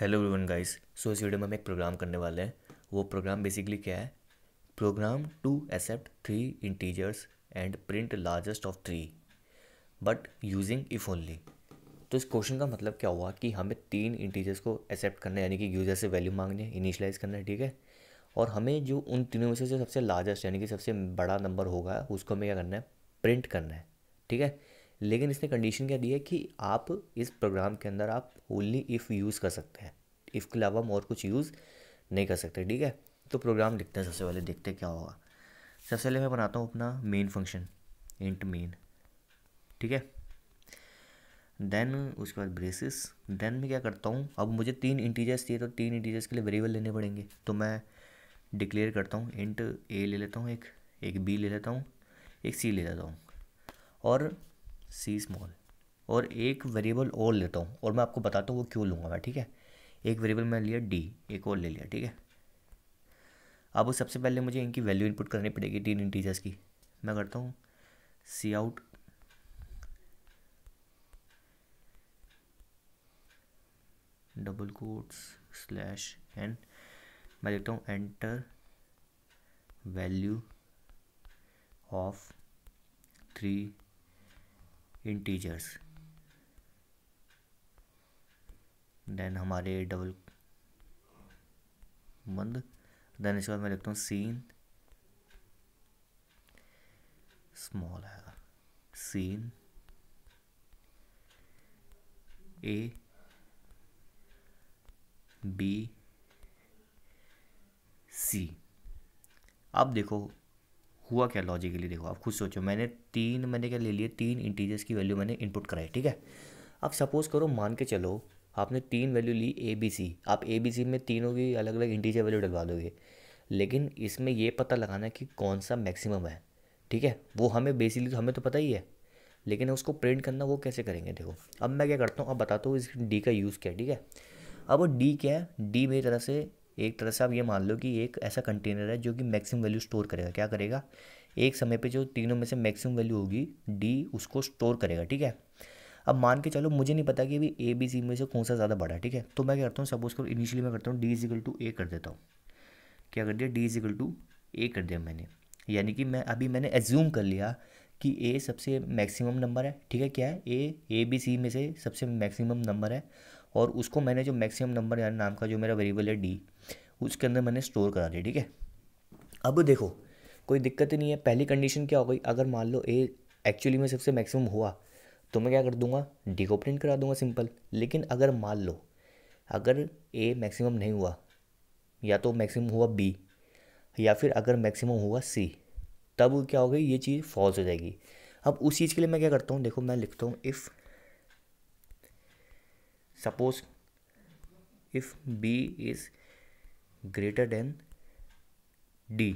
hello everyone guys so इस video में हम एक प्रोग्राम करने वाले हैं वो प्रोग्राम बेसिकली क्या है program to accept three integers and print largest of three but using if only तो इस क्वेश्चन का मतलब क्या हुआ कि हमें तीन इंटीजर्स को एक्सेप्ट करना है यानी कि यूज़र से वैल्यू मांगनी है इनिशलाइज करना है ठीक है और हमें जो उन तीनों में से जो सबसे लार्जेस्ट यानी कि सबसे बड़ा नंबर होगा उसको हमें क्या करना है प्रिंट करना है ठीक है लेकिन इसने कंडीशन क्या दी है कि आप इस प्रोग्राम के अंदर आप ओनली इफ़ यूज़ कर सकते हैं इफ़ के अलावा हम और कुछ यूज़ नहीं कर सकते ठीक है तो प्रोग्राम लिखते हैं सबसे पहले देखते हैं क्या होगा सबसे पहले मैं बनाता हूँ अपना मेन फंक्शन इंट मेन ठीक है देन उसके बाद ब्रेसिस देन मैं क्या करता हूँ अब मुझे तीन इंटीजर्स चाहिए तो तीन इंटीजर्स के लिए वेरिएबल लेने पड़ेंगे तो मैं डिक्लेयर करता हूँ इंट ए ले लेता हूँ एक एक बी ले लेता हूँ एक सी ले लेता हूँ और सी स्मॉल और एक वेरिएबल और लेता हूँ और मैं आपको बताता हूँ वो क्यों लूँगा मैं ठीक है एक वेरिएबल मैंने लिया डी एक और ले लिया ठीक है अब सबसे पहले मुझे इनकी वैल्यू इनपुट करनी पड़ेगी तीन इंटीजर्स की मैं करता हूँ cout double quotes slash n मैं लिखता हूँ enter value of three integers then हमारे डबल बंद देन इसके बाद मैं लिखता हूँ सीन स्मॉल आएगा सीन ए बी सी आप देखो हुआ क्या लॉजिकली देखो आप खुद सोचो मैंने तीन मैंने क्या ले लिए तीन इंटीजर्स की वैल्यू मैंने इनपुट कराई ठीक है अब सपोज़ करो मान के चलो आपने तीन वैल्यू ली ए बी सी आप ए बी सी में तीनों की अलग अलग इंटीजर वैल्यू डलवा दोगे लेकिन इसमें ये पता लगाना कि कौन सा मैक्सिमम है ठीक है वो हमें बेसिकली तो हमें तो पता ही है लेकिन उसको प्रिंट करना वो कैसे करेंगे देखो अब मैं क्या करता हूँ अब बताता हूँ इस डी का यूज़ क्या है ठीक है अब डी क्या है डी मेरी तरह से एक तरह से आप ये मान लो कि एक ऐसा कंटेनर है जो कि मैक्सिमम वैल्यू स्टोर करेगा क्या करेगा एक समय पे जो तीनों में से मैक्सिमम वैल्यू होगी डी उसको स्टोर करेगा ठीक है अब मान के चलो मुझे नहीं पता कि अभी ए बी सी में से कौन सा ज़्यादा बड़ा है ठीक है तो मैं क्या करता हूँ सपोज करो इनिशियली मैं करता हूँ डी इजिकल टू ए कर देता हूँ क्या कर दिया डी इजिकल टू ए कर दिया मैंने यानी कि मैं अभी मैंने एज्यूम कर लिया कि ए सबसे मैक्सिमम नंबर है ठीक है क्या है ए ए बी सी में से सबसे मैक्सिमम नंबर है और उसको मैंने जो मैक्सिमम नंबर यानी नाम का जो मेरा वेरिएबल है डी उसके अंदर मैंने स्टोर करा दिया ठीक है अब देखो कोई दिक्कत नहीं है पहली कंडीशन क्या हो गई अगर मान लो ए एक्चुअली में सबसे मैक्सिमम हुआ तो मैं क्या कर दूंगा डी को प्रिंट करा दूंगा सिंपल लेकिन अगर मान लो अगर ए मैक्सिमम नहीं हुआ या तो मैक्सिमम हुआ बी या फिर अगर मैक्सिमम हुआ सी तब क्या हो गई ये चीज़ फॉल्स हो जाएगी अब उस चीज़ के लिए मैं क्या करता हूँ देखो मैं लिखता हूँ if suppose if b is greater than d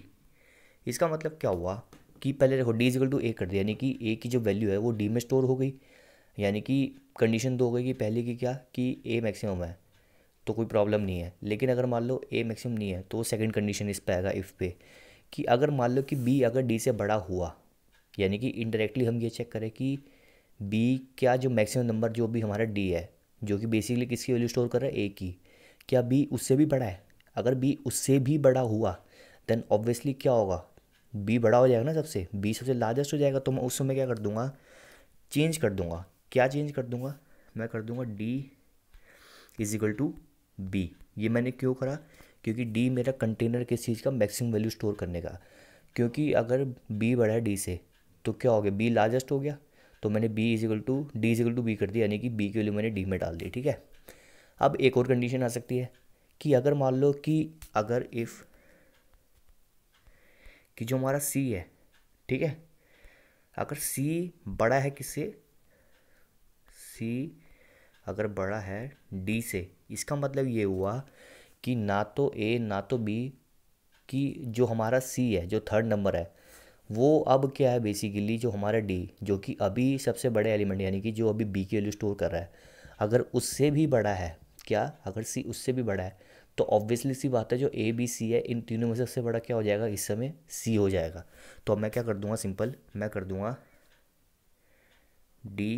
इसका मतलब क्या हुआ कि पहले देखो d इजिकल टू ए कर दिया यानी कि ए की जो वैल्यू है वो डी में स्टोर हो गई यानी कि कंडीशन तो हो गई कि पहले की क्या कि ए मैक्सिमम है तो कोई प्रॉब्लम नहीं है लेकिन अगर मान लो ए मैक्सिमम नहीं है तो सेकंड कंडीशन इस पे आएगा इफ़ पे कि अगर मान लो कि बी अगर डी से बड़ा हुआ यानी कि इनडायरेक्टली हम ये चेक करें कि बी क्या जो मैक्सिमम नंबर जो भी हमारा डी है जो कि बेसिकली किसकी वैल्यू स्टोर कर रहा है ए की क्या बी उससे भी बड़ा है अगर बी उससे भी बड़ा हुआ देन ऑब्वियसली क्या होगा बी बड़ा हो जाएगा ना सबसे बी सबसे लार्जेस्ट हो जाएगा तो मैं उस समय क्या कर दूंगा चेंज कर दूंगा क्या चेंज कर दूंगा मैं कर दूंगा D is equal to B ये मैंने क्यों करा क्योंकि डी मेरा कंटेनर किस चीज़ का मैक्सिमम वैल्यू स्टोर करने का क्योंकि अगर बी बड़ा है डी से तो क्या हो गया बी लार्जेस्ट हो गया तो मैंने B is equal to D is equal to B कर दी यानी कि बी की वैल्यू मैंने डी में डाल दी ठीक है अब एक और कंडीशन आ सकती है कि अगर मान लो कि अगर इफ़ कि जो हमारा सी है ठीक है अगर सी बड़ा है किससे सी अगर बड़ा है डी से इसका मतलब ये हुआ कि ना तो ए ना तो बी की जो हमारा सी है जो थर्ड नंबर है वो अब क्या है बेसिकली जो हमारा डी जो कि अभी सबसे बड़े एलिमेंट यानी कि जो अभी बी की वैल्यू स्टोर कर रहा है अगर उससे भी बड़ा है क्या अगर सी उससे भी बड़ा है तो ऑब्वियसली सी बात है जो ए बी सी है इन तीनों में सबसे बड़ा क्या हो जाएगा इस समय सी हो जाएगा तो अब मैं क्या कर दूंगा सिंपल मैं कर दूंगा D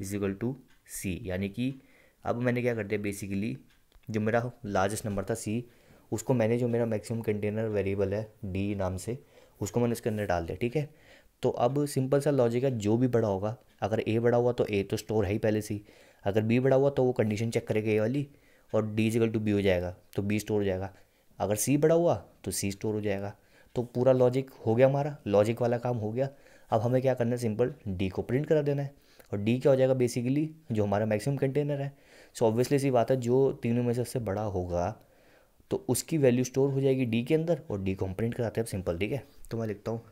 is equal to C यानी कि अब मैंने क्या कर दिया बेसिकली जो मेरा लार्जेस्ट नंबर था सी उसको मैंने जो मेरा मैक्सिमम कंटेनर वेरिएबल है डी नाम से उसको मैंने उसके अंदर डाल दिया ठीक है तो अब सिंपल सा लॉजिक है जो भी बड़ा होगा अगर ए बड़ा हुआ तो ए तो स्टोर है ही पहले से अगर बी बड़ा हुआ तो वो कंडीशन चेक करेगा ए वाली और डी इजिकल टू बी हो जाएगा तो बी स्टोर हो जाएगा अगर सी बड़ा हुआ तो सी स्टोर हो जाएगा तो पूरा लॉजिक हो गया हमारा लॉजिक वाला काम हो गया अब हमें क्या करना है सिंपल डी को प्रिंट करा देना है और डी क्या हो जाएगा बेसिकली जो हमारा मैक्सिमम कंटेनर है सो ऑब्वियसली सी बात है जो तीनों में सबसे बड़ा होगा तो उसकी वैल्यू स्टोर हो जाएगी डी के अंदर और डी को हम प्रिंट कराते हैं सिंपल ठीक है तो मैं लिखता हूँ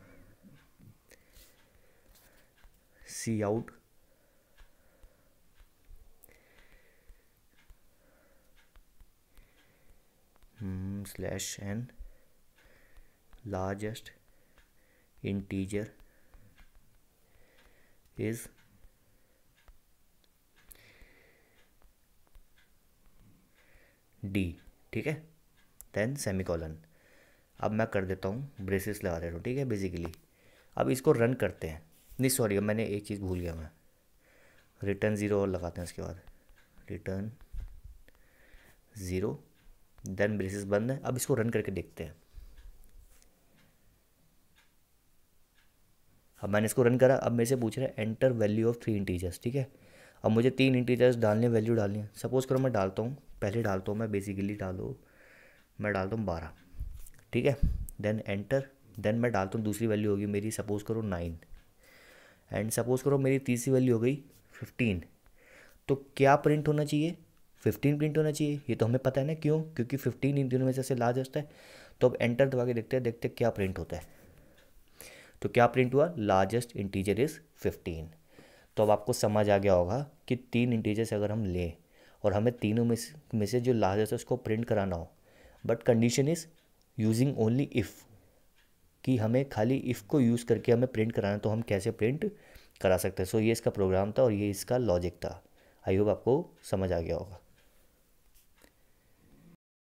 cout slash n largest integer is D ठीक है देन सेमिकॉलन अब मैं कर देता हूँ ब्रेसिस लगा देता हूँ ठीक है बेसिकली अब इसको रन करते हैं नहीं सॉरी मैंने एक चीज़ भूल गया मैं रिटर्न ज़ीरो और लगाते हैं उसके बाद रिटर्न ज़ीरो देन ब्रेसिस बंद है अब इसको रन करके देखते हैं अब मैंने इसको रन करा अब मेरे से पूछ रहा है enter value of three integers ठीक है अब मुझे तीन इंटीजर्स डालने वैल्यू डालनी है सपोज़ करो मैं डालता हूँ पहले डालता हूँ मैं बेसिकली डालू मैं डालता हूँ बारह ठीक है देन एंटर देन मैं डालता हूँ दूसरी वैल्यू होगी मेरी सपोज़ करो नाइन एंड सपोज़ करो मेरी तीसरी वैल्यू हो गई फिफ्टीन तो क्या प्रिंट होना चाहिए फिफ्टीन प्रिंट होना चाहिए ये तो हमें पता है ना क्यों क्योंकि फिफ्टीन इन दिनों में से लार्जेस्ट है तो अब एंटर दबा के देखते हैं देखते क्या प्रिंट होता है तो क्या प्रिंट हुआ लार्जेस्ट इंटीजर इज़ फिफ्टीन तो अब आपको समझ आ गया होगा कि तीन इंटीजर्स अगर हम लें और हमें तीनों में से जो लार्जेस्ट है उसको प्रिंट कराना हो but condition is using only if कि हमें खाली इफ़ को यूज़ करके हमें प्रिंट कराना तो हम कैसे प्रिंट करा सकते हैं सो so, ये इसका प्रोग्राम था और ये इसका लॉजिक था आई होप आपको समझ आ गया होगा